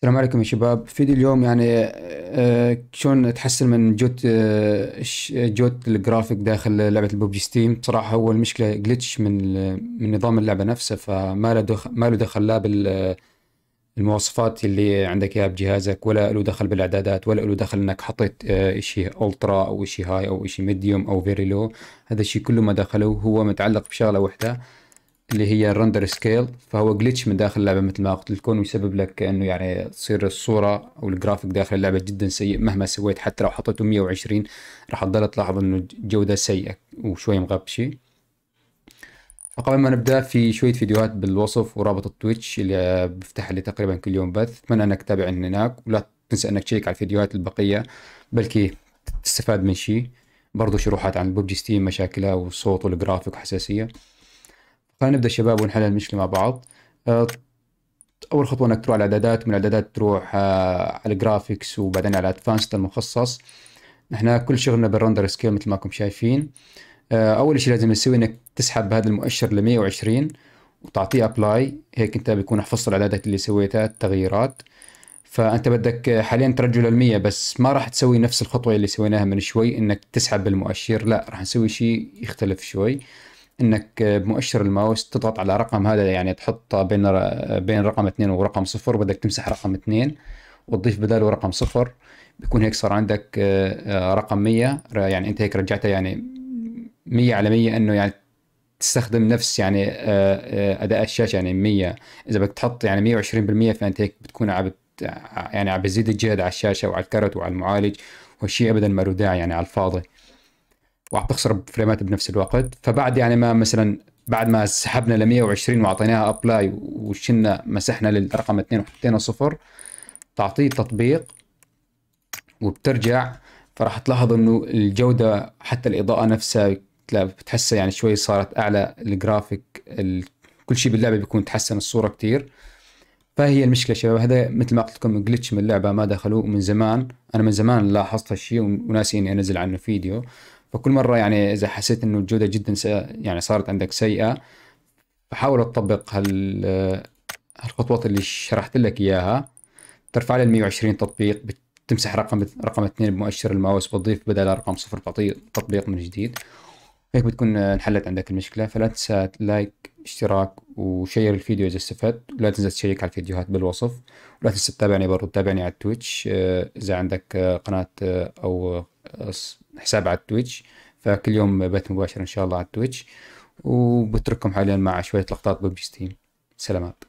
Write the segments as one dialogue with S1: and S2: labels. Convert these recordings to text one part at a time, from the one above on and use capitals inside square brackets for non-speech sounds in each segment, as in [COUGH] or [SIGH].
S1: السلام عليكم يا شباب فيديو اليوم يعني آه، آه، شلون تحسن من جوت آه، جوت الجرافيك داخل لعبه الببجي ستيم بصراحه هو المشكله جلتش من من نظام اللعبه نفسه فما له دخل ما له دخل لا بالمواصفات اللي عندك اياها بجهازك ولا له دخل بالاعدادات ولا له دخل انك حطيت شيء الترا او شيء هاي او شيء ميديوم او فيري لو هذا الشيء كله ما دخله هو متعلق بشغله واحده اللي هي الرندر سكيل فهو جليتش من داخل اللعبه مثل ما قلت لكم ويسبب لك انه يعني تصير الصوره والجرافيك داخل اللعبه جدا سيء مهما سويت حتى لو حطيته 120 راح تضل تلاحظ انه الجوده سيئه وشوي مغبشه فقبل ما نبدا في شويه فيديوهات بالوصف ورابط التويتش اللي بفتحها لي تقريبا كل يوم بث اتمنى انك تتابعني هناك ولا تنسى انك تشيك على الفيديوهات البقيه بلكي تستفاد من شيء برضو شروحات عن ببجي ستيم مشاكلها والصوت والجرافيك وحساسيه خلينا نبدا شباب ونحل المشكله مع بعض أه، اول خطوه انك تروح على الاعدادات من الاعدادات تروح أه، على الجرافيكس وبعدين على ادفانسد المخصص نحن كل شغلنا بالرندر سكيل مثل ما كم شايفين أه، اول شيء لازم نسوي انك تسحب هذا المؤشر ل 120 وتعطيه ابلاي هيك انت بيكون حفظت الاعدادات اللي سويتها التغييرات فانت بدك حاليا ترجل 100 بس ما راح تسوي نفس الخطوه اللي سويناها من شوي انك تسحب المؤشر لا راح نسوي شيء يختلف شوي انك بمؤشر الماوس تضغط على رقم هذا يعني تحط بين بين رقم اثنين ورقم صفر بدك تمسح رقم اثنين وتضيف بداله رقم صفر بيكون هيك صار عندك آه، رقم 100 يعني انت هيك رجعتها يعني 100 على 100 انه يعني تستخدم نفس يعني آه، آه، اداء الشاشه يعني 100 اذا بدك تحط يعني 120% فانت هيك بتكون عم يعني عم بزيد الجهد على الشاشه وعلى الكرت وعلى المعالج وشيء ابدا ما له داعي يعني على الفاضي وعم تخسر فريمات بنفس الوقت فبعد يعني ما مثلا بعد ما سحبنا ل 120 واعطيناها ابلاي وشلنا مسحنا للرقم 2 وحطينا صفر تعطيه تطبيق وبترجع فراح تلاحظ انه الجوده حتى الاضاءه نفسها بتحسها يعني شوي صارت اعلى الجرافيك كل شيء باللعبه بيكون تحسن الصوره كتير فهي المشكله شباب هذا مثل ما قلت لكم جلتش من اللعبه ما دخلوه من زمان انا من زمان لاحظت هالشيء وناسي اني انزل عنه فيديو فكل مره يعني اذا حسيت انه الجوده جدا يعني صارت عندك سيئه فحاول تطبق هال هالخطوات اللي شرحت لك اياها ترفع لي ال 120 تطبيق بتمسح رقم رقم 2 بمؤشر الماوس بتضيف بدل رقم صفر تطبيق من جديد هيك بتكون انحلت عندك المشكله فلا تنسى لايك اشتراك وشير الفيديو اذا استفدت ولا تنسى تشيك على الفيديوهات بالوصف ولا تنسى تتابعني برضه تتابعني على التويتش اذا عندك قناه او حساب على التويتش فكل يوم بث مباشر ان شاء الله على التويتش وبترككم حاليا مع شويه لقطات ببجي ستيم سلامات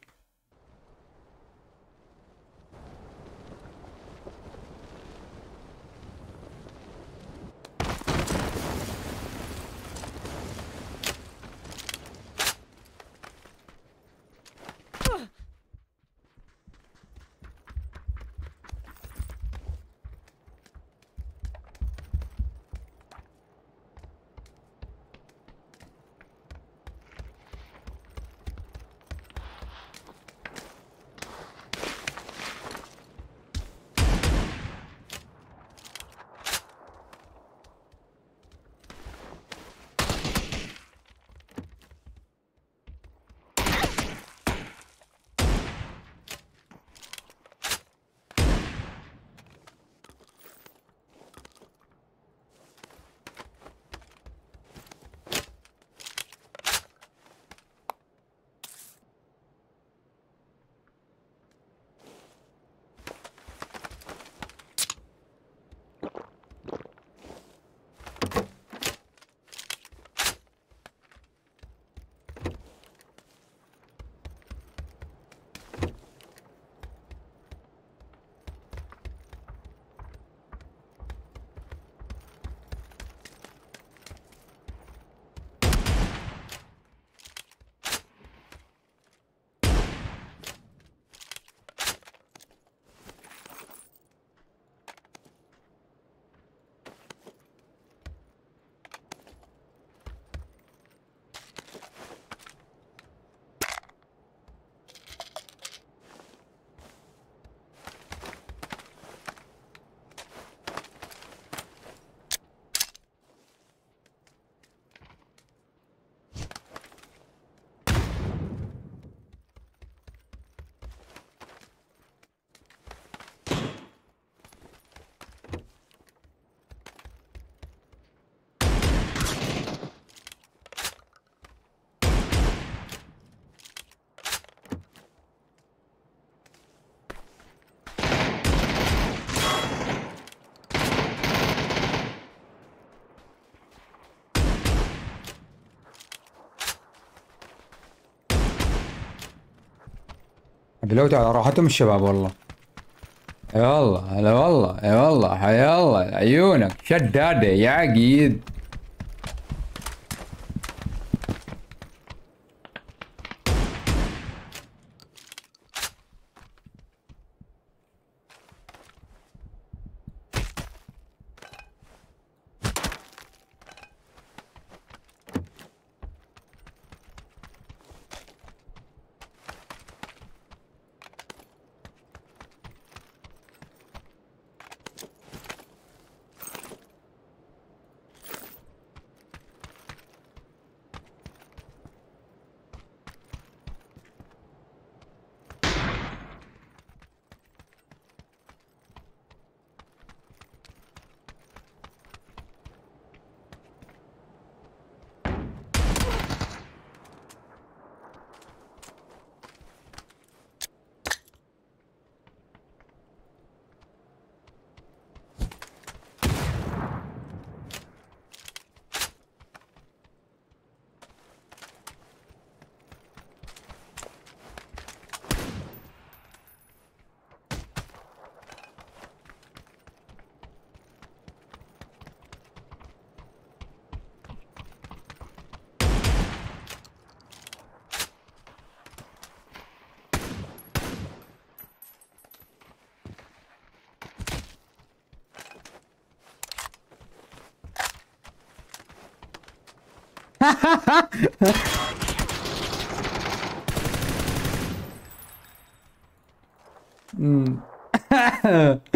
S1: دلوقتي على راحتهم الشباب والله اي والله هلا والله اي والله حيا الله عيونك شداده يا عقيد [LAUGHS] mm. [LAUGHS]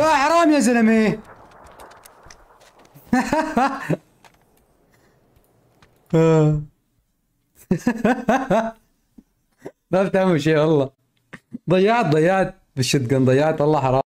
S1: لا حرام يا زلمه ما [LAUGHS] بتعمل شيء والله ضيعت ضيعت بالشتقن ضيعت والله حرام